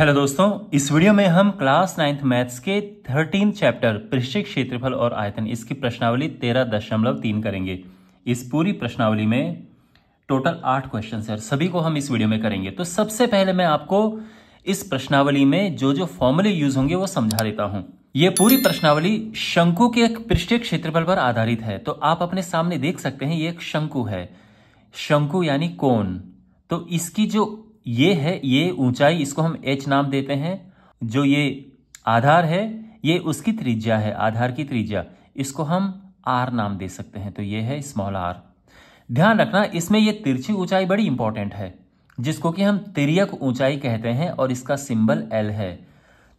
hello दोस्तों इस video में हम क्लास नाइन्थ मैथ्स के थर्टीन चैप्टर पृष्ठिक क्षेत्रफल और आयतन इसकी प्रश्नावली तेरह दशमलव तीन करेंगे इस पूरी प्रश्नावली में टोटल आठ क्वेश्चन है सभी को हम इस वीडियो में करेंगे तो सबसे पहले मैं आपको इस प्रश्नावली में जो जो फॉर्मूले यूज होंगे वो समझा देता हूँ ये पूरी प्रश्नावली शंकु के एक पृष्ठिक क्षेत्रफल पर आधारित है तो आप अपने सामने देख सकते हैं ये एक शंकु है शंकु यानी कोन तो इसकी जो ये है ये ऊंचाई इसको हम एच नाम देते हैं जो ये आधार है ये उसकी त्रिज्या है आधार की त्रिज्या इसको हम आर नाम दे सकते हैं तो ये है स्मॉल आर ध्यान रखना इसमें ये तिरछी ऊंचाई बड़ी इंपॉर्टेंट है जिसको कि हम तिरक ऊंचाई कहते हैं और इसका सिंबल एल है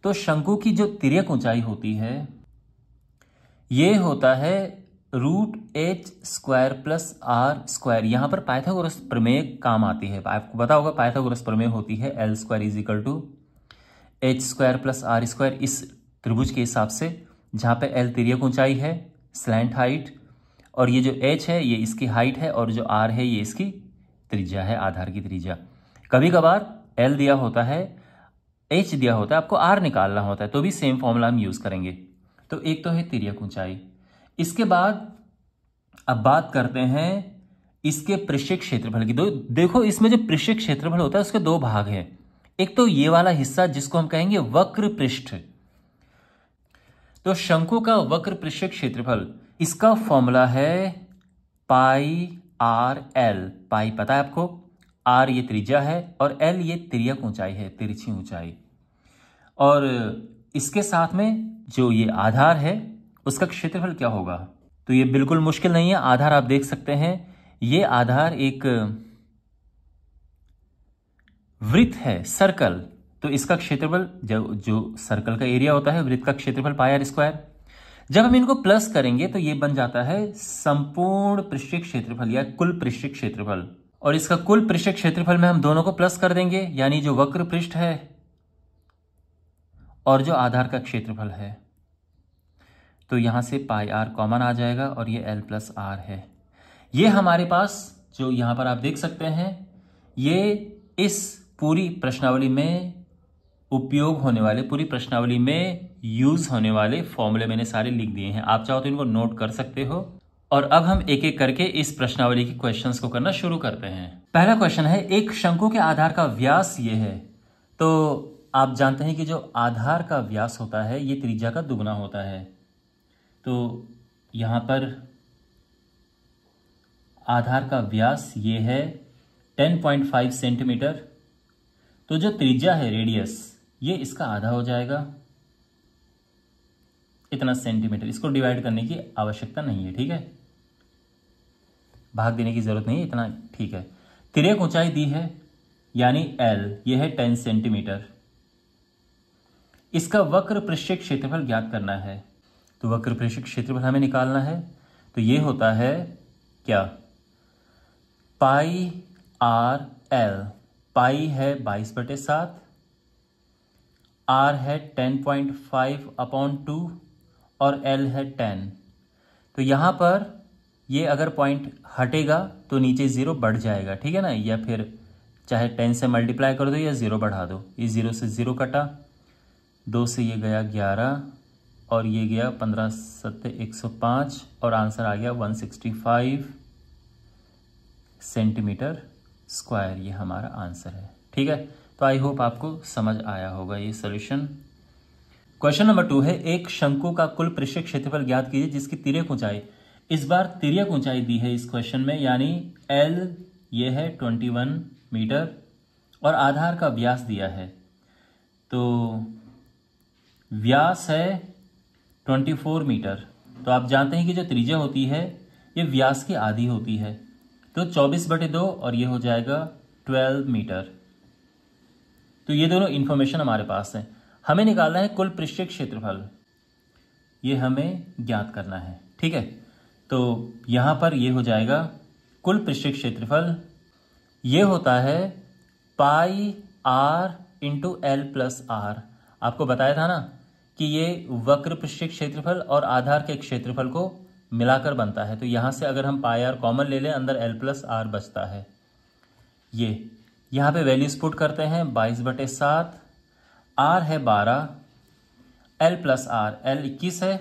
तो शंकु की जो तिरक ऊंचाई होती है ये होता है root H square plus R square यहाँ पर पाइथागोरस प्रमेय काम आती है आपको पता होगा पाइथागोरस प्रमेय होती है L square is equal to H square plus R square इस त्रिभुज के हिसाब से जहाँ पे एल तिरक ऊंचाई है स्लैंट हाइट और ये जो एच है ये इसकी हाइट है और जो आर है ये इसकी त्रिज्या है आधार की त्रिज्या कभी कभार एल दिया होता है एच दिया होता है आपको आर निकालना होता है तो भी सेम फॉर्मूला हम यूज़ करेंगे तो एक तो है तिरक ऊंचाई इसके बाद अब बात करते हैं इसके पृष्ठ क्षेत्रफल की दो देखो इसमें जो पृष्ठ क्षेत्रफल होता है उसके दो भाग हैं एक तो ये वाला हिस्सा जिसको हम कहेंगे वक्र पृष्ठ तो शंकु का वक्र पृष्ठ क्षेत्रफल इसका फॉर्मूला है पाई आर एल पाई पता है आपको आर ये त्रिज्या है और एल ये तिरक ऊंचाई है तिरछी ऊंचाई और इसके साथ में जो ये आधार है उसका क्षेत्रफल क्या होगा तो ये बिल्कुल मुश्किल नहीं है आधार आप देख सकते हैं ये आधार एक वृत्त है सर्कल तो इसका क्षेत्रफल जो जो सर्कल का एरिया होता है वृत्त का क्षेत्रफल पायर स्क्वायर जब हम इनको प्लस करेंगे तो ये बन जाता है संपूर्ण पृष्ठ क्षेत्रफल या कुल पृष्ठ क्षेत्रफल और इसका कुल पृष्ठ क्षेत्रफल में हम दोनों को प्लस कर देंगे यानी जो वक्र पृष्ठ है और जो आधार का क्षेत्रफल है तो यहाँ से पाई आर कॉमन आ जाएगा और ये एल प्लस आर है ये हमारे पास जो यहाँ पर आप देख सकते हैं ये इस पूरी प्रश्नावली में उपयोग होने वाले पूरी प्रश्नावली में यूज़ होने वाले फॉर्मूले मैंने सारे लिख दिए हैं आप चाहो तो इनको नोट कर सकते हो और अब हम एक एक करके इस प्रश्नावली के क्वेश्चंस को करना शुरू करते हैं पहला क्वेश्चन है एक शंकु के आधार का व्यास ये है तो आप जानते हैं कि जो आधार का व्यास होता है ये त्रिज्या का दुगना होता है तो यहाँ पर आधार का व्यास ये है 10.5 सेंटीमीटर तो जो त्रिज्या है रेडियस ये इसका आधा हो जाएगा इतना सेंटीमीटर इसको डिवाइड करने की आवश्यकता नहीं है ठीक है भाग देने की जरूरत नहीं है इतना ठीक है तिरेक ऊंचाई दी है यानी एल यह है टेन सेंटीमीटर इसका वक्र पृष्ठीय क्षेत्रफल ज्ञात करना है तो वक्र प्रेक्षक क्षेत्रफल हमें निकालना है तो ये होता है क्या पाई आर एल पाई है बाईस बटे सात आर है ten point five upon two और एल है टेन तो यहां पर ये अगर पॉइंट हटेगा तो नीचे ज़ीरो बढ़ जाएगा ठीक है ना या फिर चाहे टेन से मल्टीप्लाई कर दो या ज़ीरो बढ़ा दो ये ज़ीरो से ज़ीरो कटा दो से ये गया ग्यारह और ये गया पंद्रह सत्य एक सौ पाँच और आंसर आ गया one sixty five centimetre square ये हमारा आंसर है ठीक है तो आई होप आपको समझ आया होगा ये सोल्यूशन क्वेश्चन नंबर टू है एक शंकु का कुल पृष्ठ क्षेत्रफल ज्ञात कीजिए जिसकी तिरक ऊंचाई इस बार तिरक ऊंचाई दी है इस क्वेश्चन में यानी एल ये है ट्वेंटी वन मीटर और आधार का व्यास दिया है तो व्यास है 24 मीटर तो आप जानते हैं कि जो त्रिज्या होती है ये व्यास की आधी होती है तो 24 बटे दो और ये हो जाएगा 12 मीटर तो ये दोनों इन्फॉर्मेशन हमारे पास है हमें निकालना है कुल पृष्ठीय क्षेत्रफल ये हमें ज्ञात करना है ठीक है तो यहां पर ये हो जाएगा कुल पृष्ठीय क्षेत्रफल ये होता है pi R into L plus R आपको बताया था ना कि ये वक्र पृष्ठ क्षेत्रफल और आधार के क्षेत्रफल को मिलाकर बनता है तो यहां से अगर हम पाई आर कॉमन ले लें अंदर एल प्लस आर बचता है ये यहां पे वैल्यूज पुट करते हैं बाईस बटे सात आर है बारह एल प्लस आर एल इक्कीस है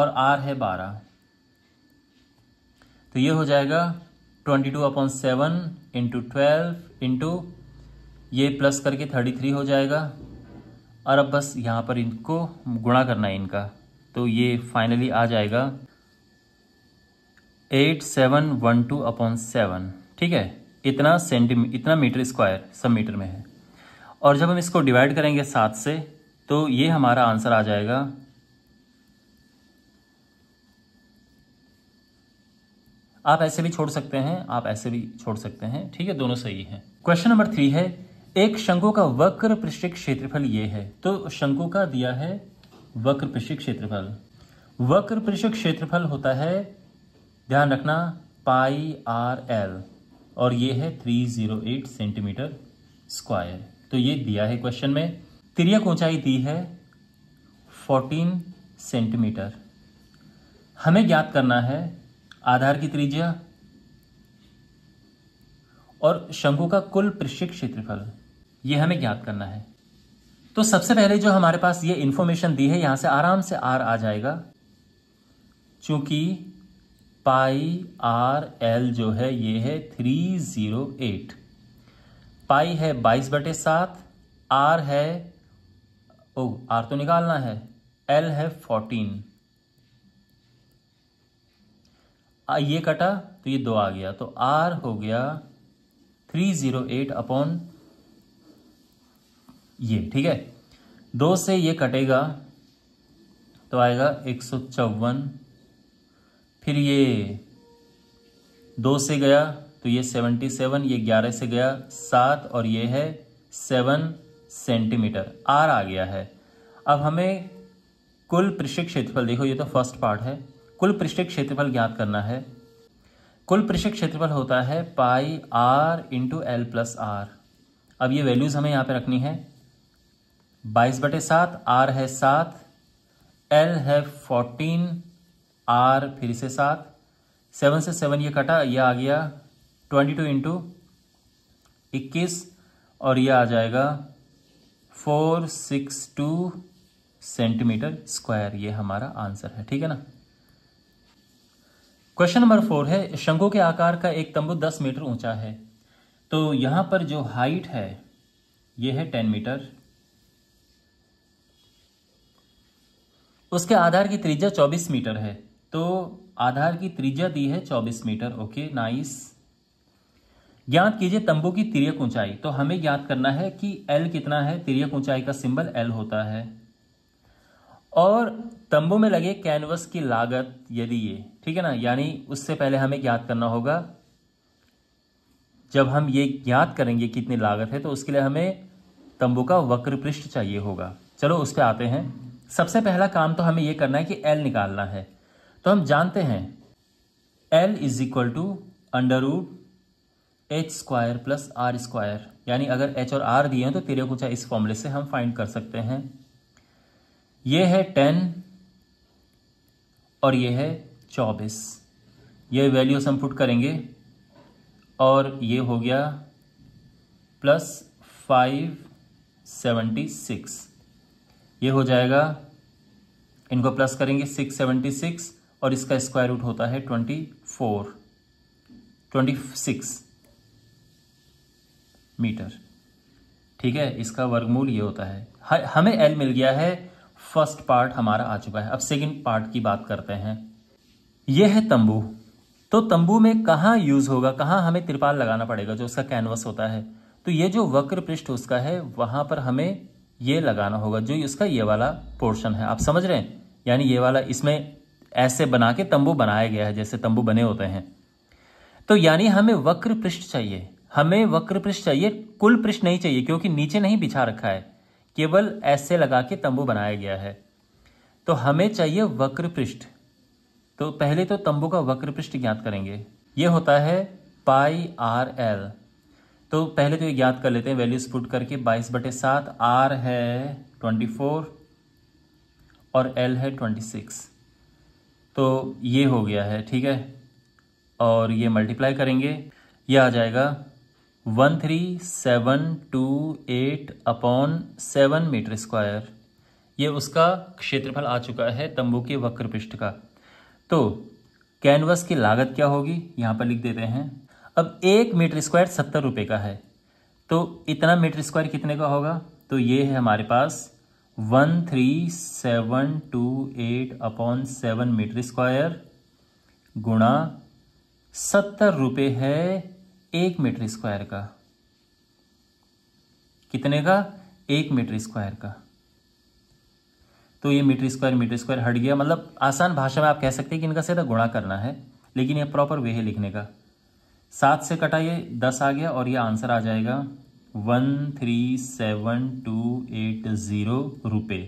और आर है बारह तो ये हो जाएगा twenty two upon seven into twelve into ये प्लस करके थर्टी थ्री हो जाएगा और अब बस यहाँ पर इनको गुणा करना है इनका तो ये फाइनली आ जाएगा eight seven one two upon seven ठीक है इतना सेंटीमी इतना मीटर स्क्वायर सब मीटर में है और जब हम इसको डिवाइड करेंगे सात से तो ये हमारा आंसर आ जाएगा आप ऐसे भी छोड़ सकते हैं आप ऐसे भी छोड़ सकते हैं ठीक है दोनों सही है क्वेश्चन नंबर थ्री है एक शंकु का वक्र पृष्ठिक क्षेत्रफल ये है तो शंकु का दिया है वक्र पृष्ठिक क्षेत्रफल वक्र पृष्ठिक क्षेत्रफल होता है ध्यान रखना पाई आर एल और ये है 308 सेंटीमीटर स्क्वायर तो ये दिया है क्वेश्चन में त्रियक ऊंचाई दी है 14 सेंटीमीटर हमें ज्ञात करना है आधार की त्रिज्या और शंकु का कुल पृष्ठिक क्षेत्रफल ये हमें ज्ञात करना है तो सबसे पहले जो हमारे पास ये इंफॉर्मेशन दी है यहां से आराम से आर आ जाएगा चूंकि पाई आर एल जो है ये है थ्री ज़ीरो एट पाई है बाईस बटे सात आर है ओ आर तो निकालना है एल है फोर्टीन ये कटा तो ये दो आ गया तो आर हो गया थ्री ज़ीरो एट अपॉन ये ठीक है दो से ये कटेगा तो आएगा एक सौ चौवन फिर ये दो से गया तो ये सेवेंटी सेवन ये ग्यारह से गया सात और ये है सेवन सेंटीमीटर आर आ गया है अब हमें कुल पृष्ठ क्षेत्रफल देखो ये तो फर्स्ट पार्ट है कुल पृष्ठ क्षेत्रफल ज्ञात करना है कुल पृष्ठ क्षेत्रफल होता है pi R into L plus R अब ये वैल्यूज़ हमें यहाँ पे रखनी है बाईस बटे सात आर है सात एल है फोर्टीन आर फिर से सात सेवन से सेवन ये कटा ये आ गया ट्वेंटी टू इंटू इक्कीस और ये आ जाएगा four six two centimetre square ये हमारा आंसर है ठीक है ना क्वेश्चन नंबर फोर है शंकु के आकार का एक तंबू दस मीटर ऊंचा है तो यहां पर जो हाइट है ये है टेन मीटर उसके आधार की त्रिज्या चौबीस मीटर है तो आधार की त्रिज्या दी है चौबीस मीटर ओके नाइस ज्ञात कीजिए तंबू की तिरक ऊंचाई तो हमें ज्ञात करना है कि एल कितना है तिरक ऊंचाई का सिंबल एल होता है और तंबू में लगे कैनवस की लागत यदि ये ठीक है ना यानी उससे पहले हमें ज्ञात करना होगा जब हम ये ज्ञात करेंगे कितनी लागत है तो उसके लिए हमें तंबू का वक्र पृष्ठ चाहिए होगा चलो उस पर आते हैं सबसे पहला काम तो हमें यह करना है कि एल निकालना है तो हम जानते हैं L is equal to under root H square plus R square यानी अगर एच और आर दिए हैं तो तेरे को इस फॉर्मूले से हम फाइंड कर सकते हैं ये है टेन और ये है चौबीस ये वैल्यूस हम पुट करेंगे और ये हो गया प्लस फाइव सेवेंटी सिक्स ये हो जाएगा इनको प्लस करेंगे सिक्स सेवेंटी सिक्स और इसका स्क्वायर रूट होता है twenty four twenty six metre ठीक है इसका वर्गमूल ये होता है हमें एल मिल गया है फर्स्ट पार्ट हमारा आ चुका है अब सेकंड पार्ट की बात करते हैं यह है तंबू तो तंबू में कहाँ यूज होगा कहाँ हमें तिरपाल लगाना पड़ेगा जो उसका कैनवस होता है तो ये जो वक्र पृष्ठ उसका है वहां पर हमें ये लगाना होगा जो इसका ये वाला पोर्शन है आप समझ रहे हैं यानी ये वाला इसमें ऐसे बना के तंबू बनाया गया है जैसे तंबू बने होते हैं तो यानी हमें वक्र पृष्ठ चाहिए हमें वक्र पृष्ठ चाहिए कुल पृष्ठ नहीं चाहिए क्योंकि नीचे नहीं बिछा रखा है केवल ऐसे लगा के तंबू बनाया गया है तो हमें चाहिए वक्र पृष्ठ तो पहले तो तंबू का वक्र पृष्ठ ज्ञात करेंगे ये होता है पाई आर एल तो पहले तो ये ज्ञात कर लेते हैं वैल्यूज पुट करके बाईस बटे सात आर है ट्वेंटी फोर और एल है ट्वेंटी सिक्स तो ये हो गया है ठीक है और ये मल्टीप्लाई करेंगे ये आ जाएगा one three seven two eight upon seven metre square ये उसका क्षेत्रफल आ चुका है तंबू के वक्र पृष्ठ का तो कैनवस की लागत क्या होगी यहाँ पर लिख देते हैं अब एक मीटर स्क्वायर सत्तर रुपये का है तो इतना मीटर स्क्वायर कितने का होगा तो ये है हमारे पास one three seven two eight upon seven metre square गुणा सत्तर रुपये है एक मीटर स्क्वायर का कितने का एक मीटर स्क्वायर का तो ये मीटर स्क्वायर मीटर स्क्वायर हट गया मतलब आसान भाषा में आप कह सकते हैं कि इनका सीधा गुणा करना है लेकिन यह प्रॉपर वे है लिखने का सात से कटा ये दस आ गया और ये आंसर आ जाएगा one three seven two eight zero रुपये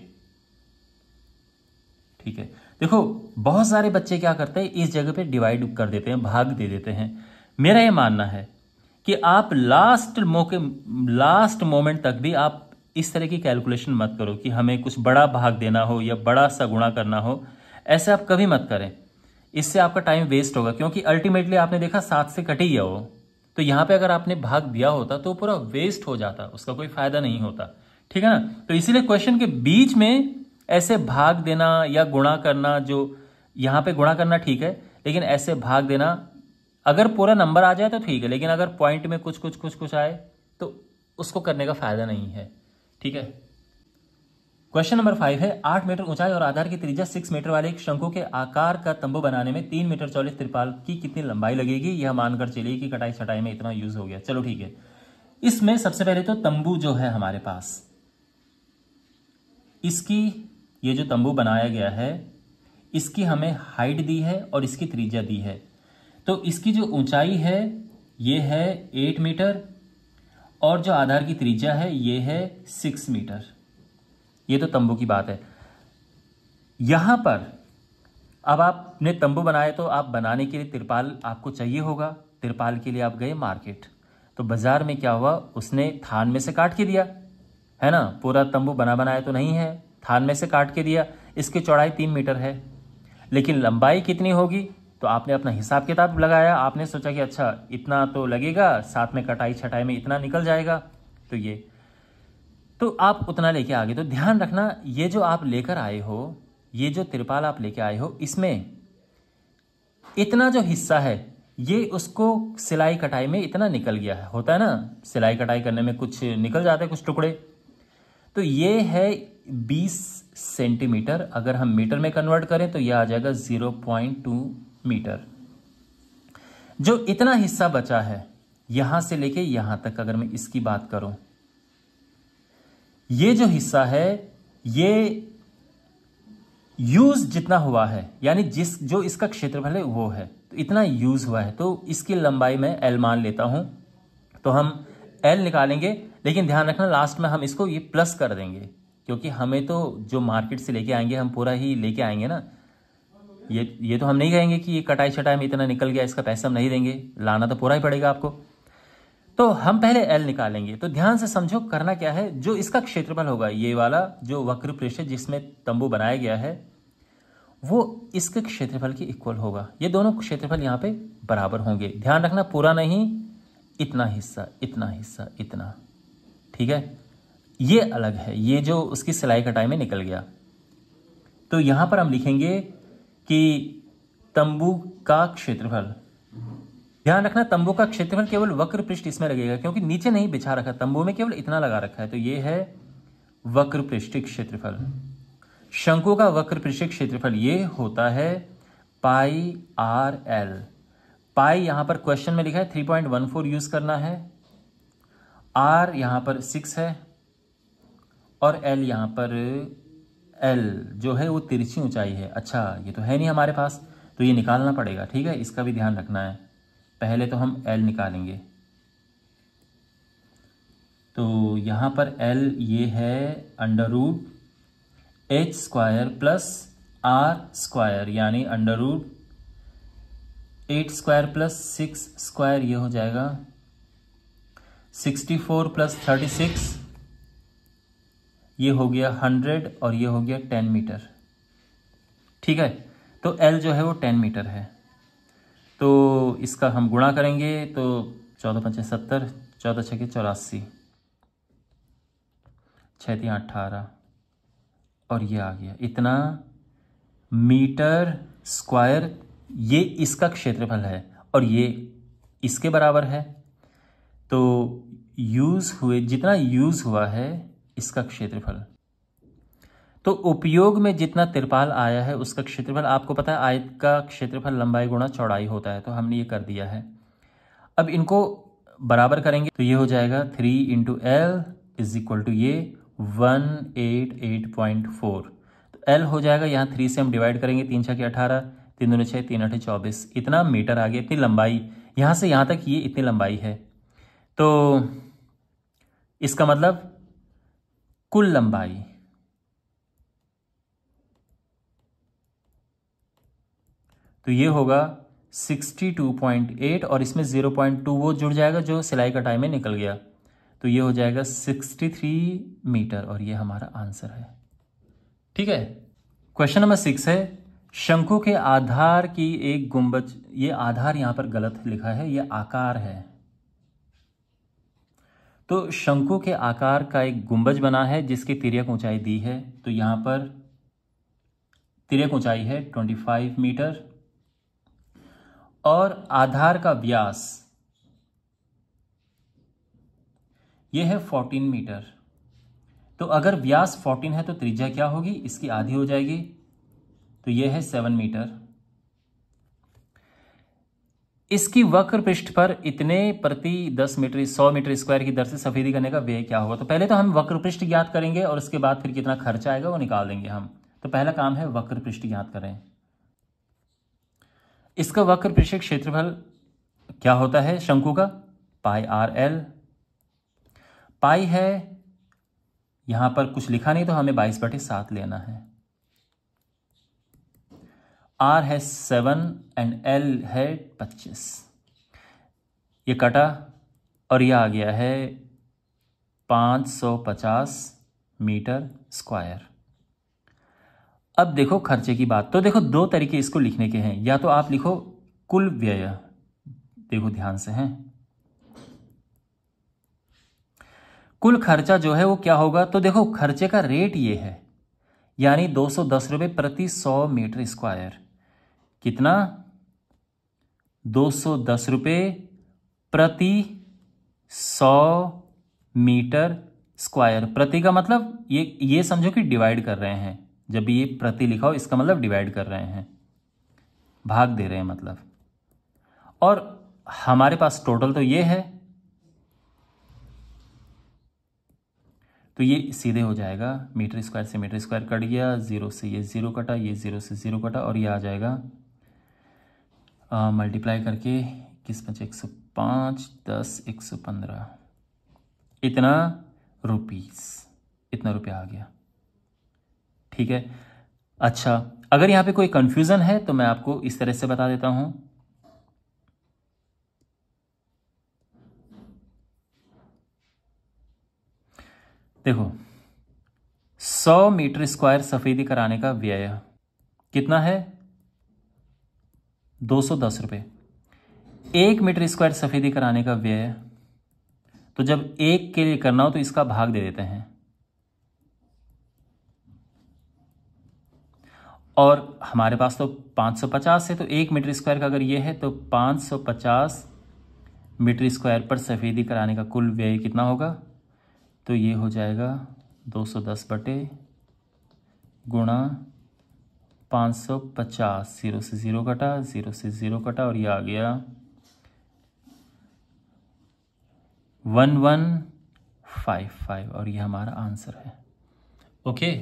ठीक है देखो बहुत सारे बच्चे क्या करते हैं इस जगह पे डिवाइड कर देते हैं भाग दे देते हैं मेरा ये मानना है कि आप लास्ट मौके लास्ट मोमेंट तक भी आप इस तरह की कैलकुलेशन मत करो कि हमें कुछ बड़ा भाग देना हो या बड़ा सा गुणा करना हो ऐसे आप कभी मत करें इससे आपका टाइम वेस्ट होगा क्योंकि अल्टीमेटली आपने देखा सात से कट ही गया वो तो यहां पे अगर आपने भाग दिया होता तो पूरा वेस्ट हो जाता उसका कोई फायदा नहीं होता ठीक है ना तो इसीलिए क्वेश्चन के बीच में ऐसे भाग देना या गुणा करना जो यहां पे गुणा करना ठीक है लेकिन ऐसे भाग देना अगर पूरा नंबर आ जाए तो ठीक है लेकिन अगर पॉइंट में कुछ कुछ कुछ कुछ आए तो उसको करने का फायदा नहीं है ठीक है क्वेश्चन नंबर फाइव है आठ मीटर ऊंचाई और आधार की त्रिज्या सिक्स मीटर वाले एक शंकु के आकार का तंबू बनाने में तीन मीटर चौलीस त्रिपाल की कितनी लंबाई लगेगी यह मानकर चलिए कि कटाई छटाई में इतना यूज हो गया चलो ठीक है इसमें सबसे पहले तो तंबू जो है हमारे पास इसकी ये जो तंबू बनाया गया है इसकी हमें हाइट दी है और इसकी त्रिज्या दी है तो इसकी जो ऊंचाई है ये है एट मीटर और जो आधार की त्रिज्या है ये है सिक्स मीटर ये तो तंबू की बात है यहां पर अब आपने तंबू बनाए तो आप बनाने के लिए तिरपाल आपको चाहिए होगा तिरपाल के लिए आप गए मार्केट तो बाजार में क्या हुआ उसने थान में से काट के दिया है ना पूरा तंबू बना बनाया तो नहीं है थान में से काट के दिया इसकी चौड़ाई तीन मीटर है लेकिन लंबाई कितनी होगी तो आपने अपना हिसाब किताब लगाया आपने सोचा कि अच्छा इतना तो लगेगा साथ में कटाई छटाई में इतना निकल जाएगा तो ये तो आप उतना लेके आगे तो ध्यान रखना ये जो आप लेकर आए हो ये जो तिरपाल आप लेके आए हो इसमें इतना जो हिस्सा है ये उसको सिलाई कटाई में इतना निकल गया है होता है ना सिलाई कटाई करने में कुछ निकल जाते हैं कुछ टुकड़े तो ये है 20 सेंटीमीटर अगर हम मीटर में कन्वर्ट करें तो यह आ जाएगा 0.2 मीटर जो इतना हिस्सा बचा है यहां से लेके यहां तक अगर मैं इसकी बात करूं ये जो हिस्सा है ये यूज जितना हुआ है यानी जिस जो इसका क्षेत्रफल है वो है तो इतना यूज हुआ है तो इसकी लंबाई मैं एल मान लेता हूं तो हम एल निकालेंगे लेकिन ध्यान रखना लास्ट में हम इसको ये प्लस कर देंगे क्योंकि हमें तो जो मार्केट से लेके आएंगे हम पूरा ही लेके आएंगे ना ये ये तो हम नहीं कहेंगे कि ये कटाई छटाई में इतना निकल गया इसका पैसा हम नहीं देंगे लाना तो पूरा ही पड़ेगा आपको तो हम पहले एल निकालेंगे तो ध्यान से समझो करना क्या है जो इसका क्षेत्रफल होगा ये वाला जो वक्र पृष्ठ जिसमें तंबू बनाया गया है वो इसके क्षेत्रफल के इक्वल होगा ये दोनों क्षेत्रफल यहाँ पे बराबर होंगे ध्यान रखना पूरा नहीं इतना हिस्सा इतना हिस्सा इतना ठीक है ये अलग है ये जो उसकी सिलाई कटाई में निकल गया तो यहां पर हम लिखेंगे कि तंबू का क्षेत्रफल ध्यान रखना तंबू का क्षेत्रफल केवल वक्र पृष्ठ इसमें लगेगा क्योंकि नीचे नहीं बिछा रखा तंबू में केवल इतना लगा रखा है तो ये है वक्र पृष्ठ क्षेत्रफल शंकु का वक्र पृष्ठ क्षेत्रफल ये होता है पाई आर एल पाई यहां पर क्वेश्चन में लिखा है three point one four use करना है आर यहां पर सिक्स है और एल यहां पर एल जो है वो तिरछी ऊंचाई है अच्छा ये तो है नहीं हमारे पास तो ये निकालना पड़ेगा ठीक है इसका भी ध्यान रखना है पहले तो हम एल निकालेंगे तो यहाँ पर एल ये है under root H square plus R square यानी under root eight square plus six square ये हो जाएगा sixty four plus thirty six ये हो गया हंड्रेड और ये हो गया टेन मीटर ठीक है तो एल जो है वो टेन मीटर है तो इसका हम गुणा करेंगे तो चौदह पंचे सत्तर चौदह छः के चौरासी छतियाँ अठारह और ये आ गया इतना मीटर स्क्वायर ये इसका क्षेत्रफल है और ये इसके बराबर है तो यूज़ हुए जितना यूज़ हुआ है इसका क्षेत्रफल तो उपयोग में जितना तिरपाल आया है उसका क्षेत्रफल आपको पता है आयत का क्षेत्रफल लंबाई गुणा चौड़ाई होता है तो हमने ये कर दिया है अब इनको बराबर करेंगे तो ये हो जाएगा three into L is equal to ये one eight eight point four तो एल हो जाएगा यहाँ थ्री से हम डिवाइड करेंगे तीन छः के अठारह तीन दोनों छः तीन अठे चौबीस इतना मीटर आ गया इतनी लंबाई यहाँ से यहाँ तक ये इतनी लंबाई है तो इसका मतलब कुल लंबाई तो ये होगा 62.8 और इसमें 0.2 वो जुड़ जाएगा जो सिलाई कटाई में निकल गया तो ये हो जाएगा 63 मीटर और ये हमारा आंसर है ठीक है क्वेश्चन नंबर सिक्स है शंकु के आधार की एक गुंबज ये आधार यहां पर गलत लिखा है ये आकार है तो शंकु के आकार का एक गुंबज बना है जिसकी तिरक ऊंचाई दी है तो यहां पर तिरक ऊंचाई है 25 मीटर और आधार का व्यास यह है 14 मीटर तो अगर व्यास 14 है तो त्रिज्या क्या होगी इसकी आधी हो जाएगी तो यह है 7 मीटर इसकी वक्र पृष्ठ पर इतने प्रति 10 मीटर 100 मीटर स्क्वायर की दर से सफेदी करने का व्यय क्या होगा तो पहले तो हम वक्र पृष्ठ ज्ञात करेंगे और उसके बाद फिर कितना खर्चा आएगा वो निकाल देंगे हम तो पहला काम है वक्र पृष्ठ ज्ञात करें इसका वक्र पृष्ठ क्षेत्रफल क्या होता है शंकु का पाई आर एल पाई है यहां पर कुछ लिखा नहीं तो हमें बाईस बटे सात लेना है आर है सेवन एंड एल है पच्चीस ये कटा और ये आ गया है पांच सौ पचास मीटर स्क्वायर अब देखो खर्चे की बात तो देखो दो तरीके इसको लिखने के हैं या तो आप लिखो कुल व्यय देखो ध्यान से हैं कुल खर्चा जो है वो क्या होगा तो देखो खर्चे का रेट ये है यानी दो सौ दस रुपये प्रति सौ मीटर स्क्वायर कितना दो सौ दस रुपये प्रति सौ मीटर स्क्वायर प्रति का मतलब ये ये समझो कि डिवाइड कर रहे हैं जब ये प्रति लिखा हो इसका मतलब डिवाइड कर रहे हैं भाग दे रहे हैं मतलब और हमारे पास टोटल तो ये है तो ये सीधे हो जाएगा मीटर स्क्वायर से मीटर स्क्वायर कट गया ज़ीरो से ये ज़ीरो कटा ये ज़ीरो से ज़ीरो कटा और ये आ जाएगा मल्टीप्लाई करके किस पंच एक सौ पाँच दस एक सौ पंद्रह इतना रुपीस इतना रुपया आ गया ठीक है अच्छा अगर यहां पे कोई कंफ्यूजन है तो मैं आपको इस तरह से बता देता हूं देखो 100 मीटर स्क्वायर सफ़ेदी कराने का व्यय कितना है दो सौ दस रुपये एक मीटर स्क्वायर सफ़ेदी कराने का व्यय तो जब एक के लिए करना हो तो इसका भाग दे देते हैं और हमारे पास तो 550 है तो एक मीटर स्क्वायर का अगर ये है तो 550 मीटर स्क्वायर पर सफ़ेदी कराने का कुल व्यय कितना होगा तो ये हो जाएगा 210 बटे गुणा 550 जीरो से ज़ीरो कटा ज़ीरो से ज़ीरो कटा और ये आ गया वन वन फाइव फाइव और ये हमारा आंसर है ओके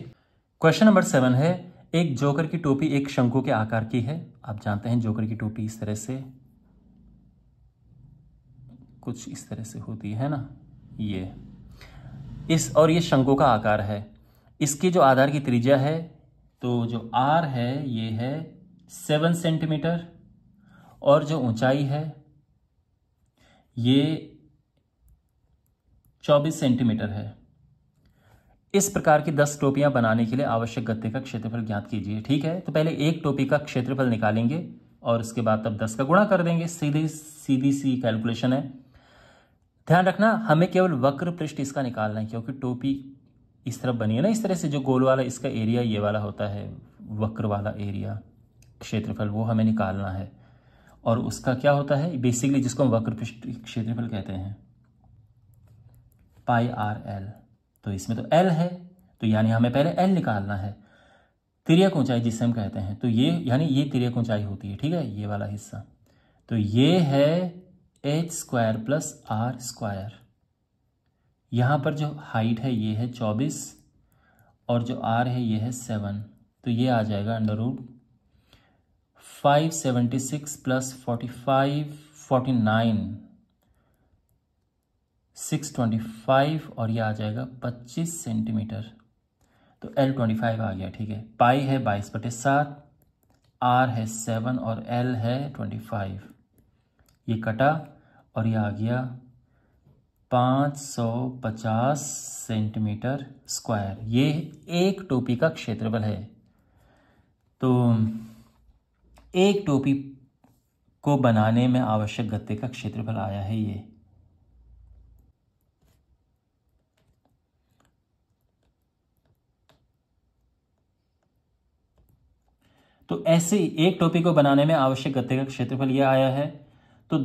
क्वेश्चन नंबर सेवन है एक जोकर की टोपी एक शंकु के आकार की है आप जानते हैं जोकर की टोपी इस तरह से कुछ इस तरह से होती है ना ये इस और ये शंकु का आकार है इसकी जो आधार की त्रिज्या है तो जो आर है ये है सेवन सेंटीमीटर और जो ऊंचाई है ये चौबीस सेंटीमीटर है इस प्रकार की दस टोपियां बनाने के लिए आवश्यक गत्ते का क्षेत्रफल ज्ञात कीजिए ठीक है तो पहले एक टोपी का क्षेत्रफल निकालेंगे और उसके बाद तब दस का गुणा कर देंगे सीधी सीधी सी कैलकुलेशन है ध्यान रखना हमें केवल वक्र पृष्ठ इसका निकालना है क्योंकि टोपी इस तरफ बनी है ना इस तरह से जो गोल वाला इसका एरिया ये वाला होता है वक्र वाला एरिया क्षेत्रफल वो हमें निकालना है और उसका क्या होता है बेसिकली जिसको हम वक्र पृष्ठ क्षेत्रफल कहते हैं पाई आर एल तो इसमें तो एल है तो यानी हमें पहले एल निकालना है तिरक ऊंचाई जिसे हम कहते हैं तो ये यानी ये तिरक ऊंचाई होती है ठीक है ये वाला हिस्सा तो ये है H square plus R square यहां पर जो हाइट है ये है चौबीस और जो आर है ये है सेवन तो ये आ जाएगा under root five seventy six plus forty five forty nine six twenty five और ये आ जाएगा पच्चीस सेंटीमीटर तो एल ट्वेंटी फाइव आ गया ठीक है पाई है बाईस बटे सात आर है सेवन और एल है ट्वेंटी फाइव ये कटा और ये आ गया पाँच सौ पचास सेंटीमीटर स्क्वायर ये एक टोपी का क्षेत्रफल है तो एक टोपी को बनाने में आवश्यक गत्ते का क्षेत्रफल आया है ये तो ऐसे एक टोपी को बनाने में आवश्यक गत्ते का क्षेत्रफल यह आया है तो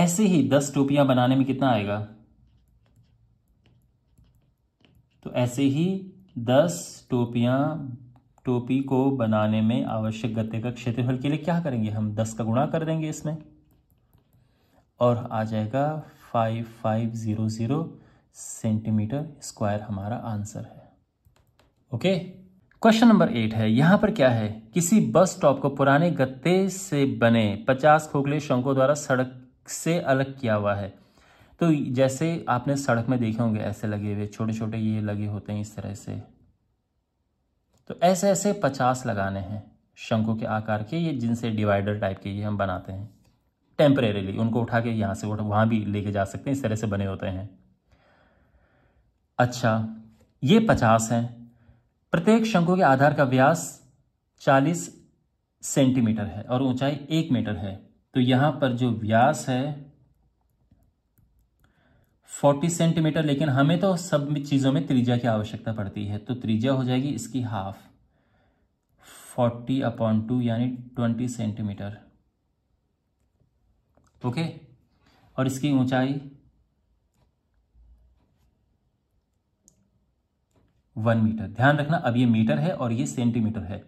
ऐसे ही दस टोपियां बनाने में कितना आएगा तो ऐसे ही दस टोपियां टोपी को बनाने में आवश्यक गत्ते का क्षेत्रफल के लिए क्या करेंगे हम दस का गुणा कर देंगे इसमें और आ जाएगा five five zero zero centimetre square हमारा आंसर है ओके क्वेश्चन नंबर एट है यहाँ पर क्या है किसी बस स्टॉप को पुराने गत्ते से बने पचास खोखले शंकों द्वारा सड़क से अलग किया हुआ है तो जैसे आपने सड़क में देखे होंगे ऐसे लगे हुए छोटे छोटे ये लगे होते हैं इस तरह से तो ऐसे ऐसे पचास लगाने हैं शंकों के आकार के ये जिनसे डिवाइडर टाइप के ये हम बनाते हैं टेम्परेली उनको उठा के यहाँ से उठा वहाँ भी लेके जा सकते हैं इस तरह से बने होते हैं अच्छा ये पचास हैं प्रत्येक शंकु के आधार का व्यास 40 सेंटीमीटर है और ऊंचाई एक मीटर है तो यहां पर जो व्यास है 40 सेंटीमीटर लेकिन हमें तो सब चीज़ों में त्रिज्या की आवश्यकता पड़ती है तो त्रिज्या हो जाएगी इसकी हाफ 40 अपॉन टू यानी 20 सेंटीमीटर ओके और इसकी ऊंचाई वन मीटर ध्यान रखना अब ये मीटर है और ये सेंटीमीटर है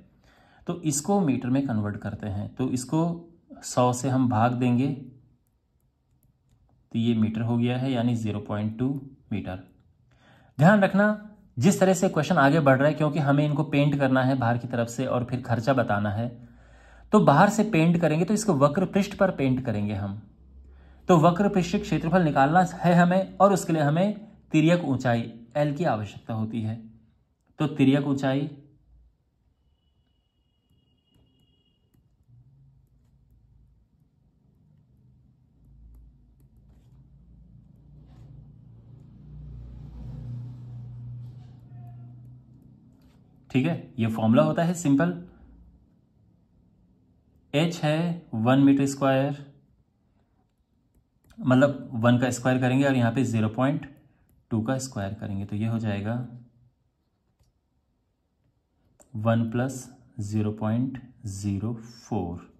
तो इसको मीटर में कन्वर्ट करते हैं तो इसको सौ से हम भाग देंगे तो ये मीटर हो गया है यानी ज़ीरो पॉइंट टू मीटर ध्यान रखना जिस तरह से क्वेश्चन आगे बढ़ रहा है क्योंकि हमें इनको पेंट करना है बाहर की तरफ से और फिर खर्चा बताना है तो बाहर से पेंट करेंगे तो इसको वक्र पृष्ठ पर पेंट करेंगे हम तो वक्र पृष्ठ क्षेत्रफल निकालना है हमें और उसके लिए हमें तिरक ऊंचाई एल की आवश्यकता होती है तो तिरक ऊंचाई ठीक है ये फॉर्मूला होता है सिंपल एच है वन मीटर स्क्वायर मतलब वन का स्क्वायर करेंगे और यहां पे ज़ीरो पॉइंट टू का स्क्वायर करेंगे तो ये हो जाएगा one plus zero point zero four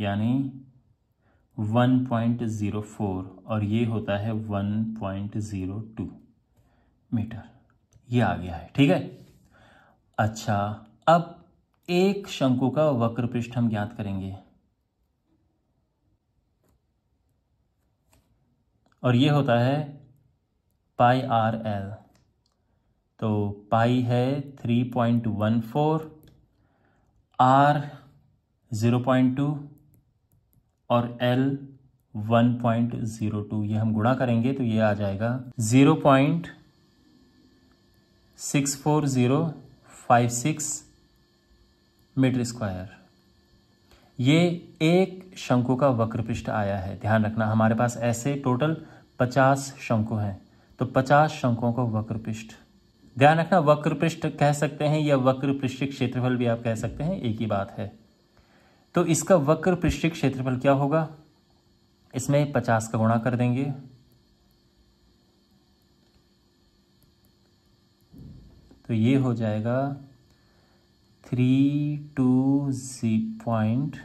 यानी वन पॉइंट ज़ीरो फोर और ये होता है one point zero two metre ये आ गया है ठीक है अच्छा अब एक शंकु का वक्र पृष्ठ हम ज्ञात करेंगे और ये होता है पाई आर एल तो पाई है three point one four R zero point two और L one point zero two ये हम गुणा करेंगे तो ये आ जाएगा zero point six four zero five six metre square ये एक शंकु का वक्र पृष्ठ आया है ध्यान रखना हमारे पास ऐसे टोटल पचास शंकु हैं तो पचास शंकुओं का वक्र पृष्ठ ध्यान रखना वक्र पृष्ठ कह सकते हैं या वक्र पृष्ठ क्षेत्रफल भी आप कह सकते हैं एक ही बात है तो इसका वक्र पृष्ठ क्षेत्रफल क्या होगा इसमें पचास का गुणा कर देंगे तो ये हो जाएगा three two G point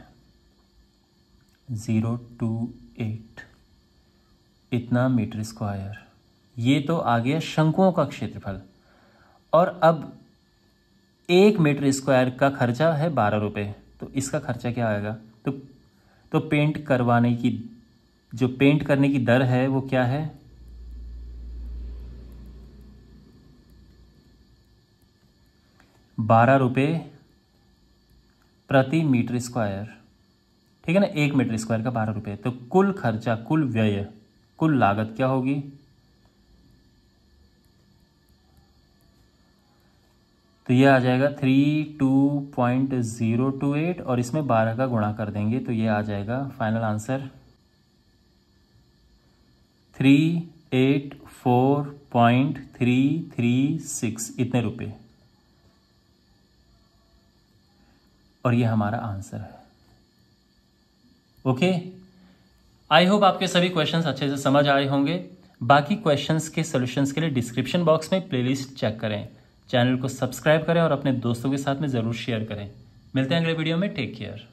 zero two eight इतना मीटर स्क्वायर ये तो आ गया शंकुओं का क्षेत्रफल और अब एक मीटर स्क्वायर का खर्चा है बारह रुपये तो इसका खर्चा क्या आएगा तो तो पेंट करवाने की जो पेंट करने की दर है वो क्या है बारह रुपये प्रति मीटर स्क्वायर ठीक है ना एक मीटर स्क्वायर का बारह रुपये तो कुल खर्चा कुल व्यय कुल लागत क्या होगी तो ये आ जाएगा three two point zero two eight और इसमें बारह का गुणा कर देंगे तो ये आ जाएगा final answer three eight four point three three six इतने रुपए और ये हमारा आंसर है ओके आई होप आपके सभी क्वेश्चंस अच्छे से समझ आए होंगे बाकी क्वेश्चंस के सॉल्यूशंस के लिए डिस्क्रिप्शन बॉक्स में प्लेलिस्ट चेक करें चैनल को सब्सक्राइब करें और अपने दोस्तों के साथ में ज़रूर शेयर करें मिलते हैं अगले वीडियो में टेक केयर